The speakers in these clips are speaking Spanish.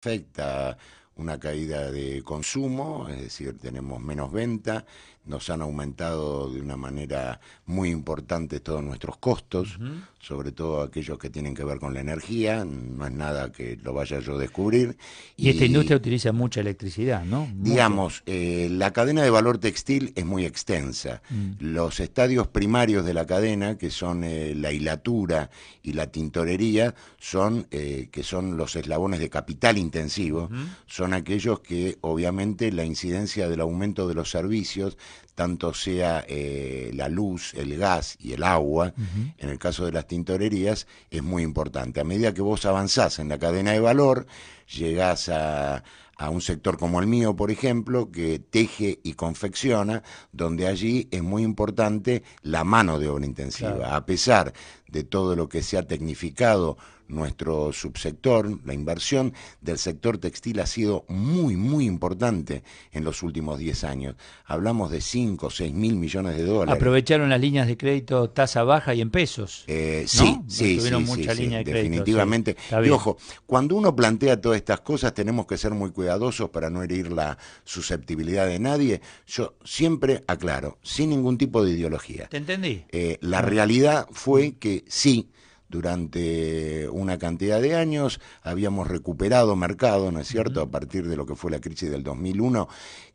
fake the una caída de consumo, es decir, tenemos menos venta, nos han aumentado de una manera muy importante todos nuestros costos, sobre todo aquellos que tienen que ver con la energía, no es nada que lo vaya yo a descubrir. Y, esta industria utiliza mucha electricidad, ¿no? Digamos, eh, la cadena de valor textil es muy extensa. Mm. Los estadios primarios de la cadena, que son eh, la hilatura y la tintorería, son, eh, que son los eslabones de capital intensivo, son aquellos que obviamente la incidencia del aumento de los servicios, tanto sea eh, la luz, el gas y el agua, en el caso de las tintorerías, es muy importante. A medida que vos avanzás en la cadena de valor, llegás a, un sector como el mío, por ejemplo, que teje y confecciona, donde allí es muy importante la mano de obra intensiva. A pesar de todo lo que se ha tecnificado, nuestro subsector, la inversión del sector textil ha sido muy, muy importante en los últimos 10 años. Hablamos de 5 o 6 mil millones de dólares. Aprovecharon las líneas de crédito tasa baja y en pesos. Sí, sí, definitivamente. y ojo, cuando uno plantea todas estas cosas tenemos que ser muy cuidadosos para no herir la susceptibilidad de nadie. Yo siempre aclaro, sin ningún tipo de ideología. ¿Te entendí? Eh, la realidad fue que sí, durante una cantidad de años, habíamos recuperado mercado, ¿no es cierto?, a partir de lo que fue la crisis del 2001,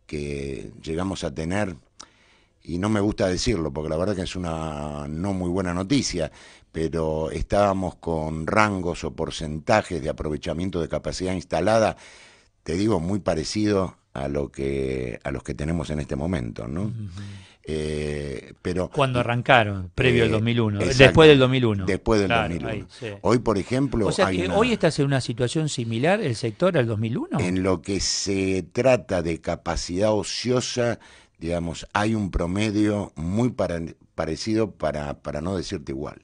que llegamos a tener, y no me gusta decirlo, porque la verdad que es una no muy buena noticia, pero estábamos con rangos o porcentajes de aprovechamiento de capacidad instalada, te digo, muy parecido a lo que a los que tenemos en este momento, ¿no? Eh, pero Cuando arrancaron, previo al 2001, eh, después del 2001. Después del 2001. Hoy, por ejemplo... O sea, que hoy estás en una situación similar el sector al 2001. En lo que se trata de capacidad ociosa, digamos, hay un promedio muy parecido para, para no decirte igual.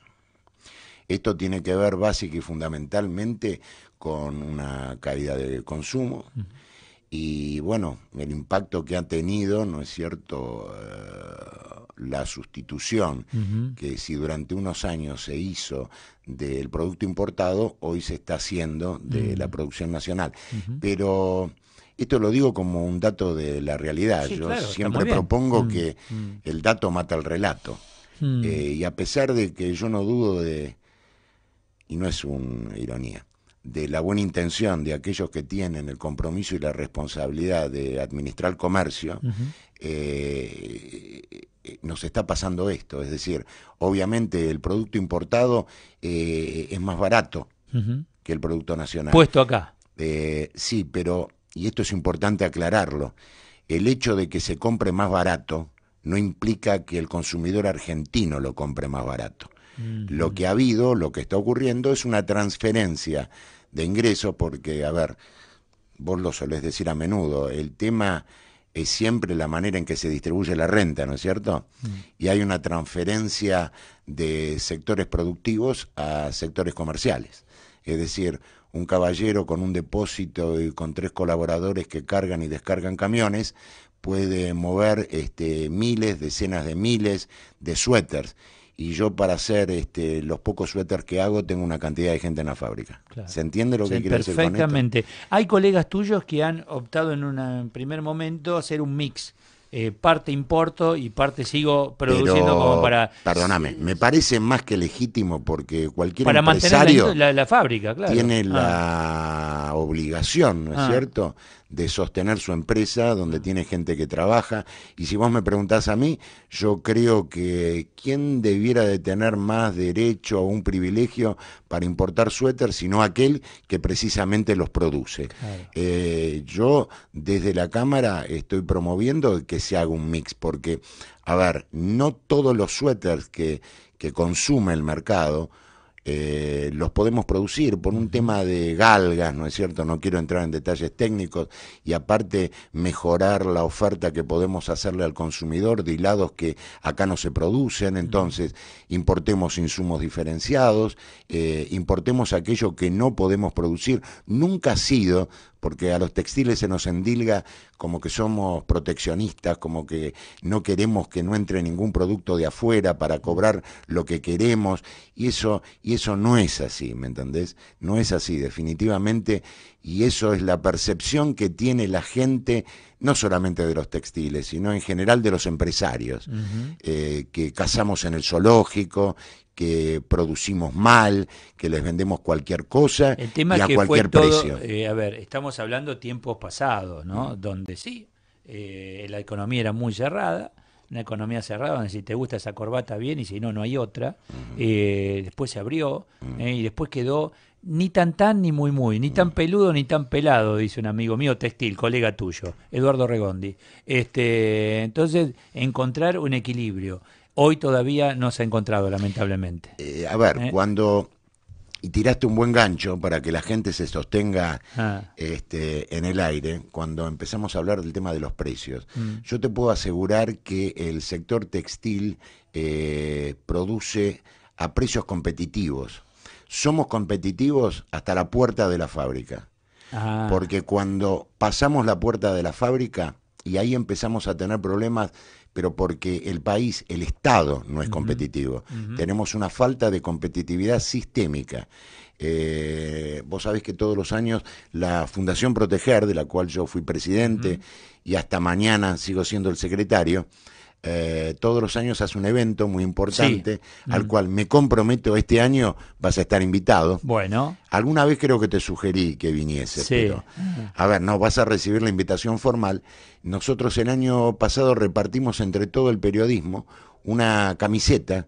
Esto tiene que ver básica y fundamentalmente con una caída de consumo. Y bueno, el impacto que ha tenido, ¿no es cierto?, eh, la sustitución que si durante unos años se hizo del producto importado, hoy se está haciendo de la mm. producción nacional. Pero esto lo digo como un dato de la realidad. Yo siempre propongo mm, que mm. el dato mata el relato. Eh, y a pesar de que yo no dudo de, y no es una ironía, de la buena intención de aquellos que tienen el compromiso y la responsabilidad de administrar comercio, eh, nos está pasando esto. Es decir, obviamente el producto importado eh, es más barato que el producto nacional. Puesto acá. Eh, sí, pero, y esto es importante aclararlo, el hecho de que se compre más barato no implica que el consumidor argentino lo compre más barato. Lo que ha habido, lo que está ocurriendo es una transferencia de ingresos porque, a ver, vos lo solés decir a menudo, el tema siempre la manera en que se distribuye la renta, ¿no es cierto? Mm. Y hay una transferencia de sectores productivos a sectores comerciales. Es decir, un caballero con un depósito y con tres colaboradores que cargan y descargan camiones puede mover este, miles, decenas de miles de suéteres y yo para hacer este, los pocos suéteres que hago tengo una cantidad de gente en la fábrica. ¿Se entiende lo que quiere decir Perfectamente. Hay colegas tuyos que han optado en un primer momento hacer un mix. Eh, parte importo y parte sigo produciendo como para... Perdóname, me parece más que legítimo porque cualquier para Mantener la, fábrica, claro. Tiene ah. la obligación, ¿no es ah. cierto?, de sostener su empresa, donde tiene gente que trabaja. Y si vos me preguntás a mí, yo creo que ¿quién debiera de tener más derecho o un privilegio para importar suéter sino aquel que precisamente los produce? Eh, yo desde la Cámara estoy promoviendo que se haga un mix, porque, a ver, no todos los suéteres que, que consume el mercado, eh, los podemos producir por un tema de galgas, ¿no es cierto? No quiero entrar en detalles técnicos y aparte mejorar la oferta que podemos hacerle al consumidor de hilados que acá no se producen, entonces importemos insumos diferenciados, eh, importemos aquello que no podemos producir. Nunca ha sido porque a los textiles se nos endilga como que somos proteccionistas, como que no queremos que no entre ningún producto de afuera para cobrar lo que queremos, y eso, y eso no es así, ¿me entendés? No es así, definitivamente, y eso es la percepción que tiene la gente no solamente de los textiles, sino en general de los empresarios, eh, que cazamos en el zoológico, que producimos mal, que les vendemos cualquier cosa y a cualquier precio. Eh, a ver, estamos hablando tiempos pasados, ¿no? Mm. Donde sí, eh, la economía era muy cerrada, una economía cerrada, donde si te gusta esa corbata bien y si no, no hay otra. Eh, después se abrió eh, y después quedó ni tan tan ni muy muy, ni tan peludo ni tan pelado, dice un amigo mío textil, colega tuyo, Eduardo Regondi. Este, entonces, encontrar un equilibrio. Hoy todavía no se ha encontrado, lamentablemente. Eh, a ver, cuando y tiraste un buen gancho para que la gente se sostenga ah. este, en el aire cuando empezamos a hablar del tema de los precios. Mm. Yo te puedo asegurar que el sector textil eh, produce a precios competitivos. Somos competitivos hasta la puerta de la fábrica. Ah. Porque cuando pasamos la puerta de la fábrica, y ahí empezamos a tener problemas, pero porque el país, el Estado, no es competitivo. Tenemos una falta de competitividad sistémica. Eh, vos sabés que todos los años la Fundación Proteger, de la cual yo fui presidente y hasta mañana sigo siendo el secretario, eh, todos los años hace un evento muy importante al cual me comprometo este año vas a estar invitado. Bueno. Alguna vez creo que te sugerí que viniese, pero a ver, no vas a recibir la invitación formal. Nosotros el año pasado repartimos entre todo el periodismo una camiseta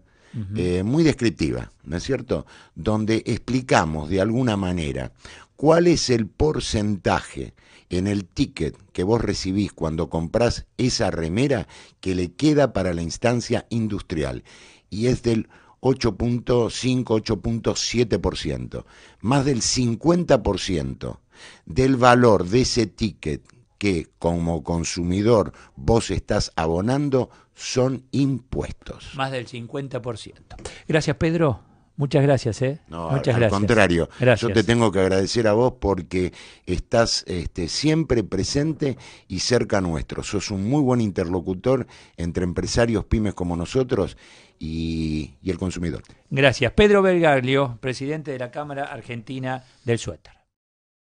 eh, muy descriptiva, ¿no es cierto? Donde explicamos de alguna manera cuál es el porcentaje en el ticket que vos recibís cuando comprás esa remera que le queda para la instancia industrial. Y es del 8.5, 8.7%, más del 50% del valor de ese ticket que como consumidor vos estás abonando son impuestos. Más del 50%. Gracias, Pedro. Muchas gracias, ¿eh? No, al contrario. Yo te tengo que agradecer a vos porque estás este, siempre presente y cerca nuestro. Sos un muy buen interlocutor entre empresarios pymes como nosotros y, el consumidor. Gracias. Pedro Belgarlio, presidente de la Cámara Argentina del Suéter.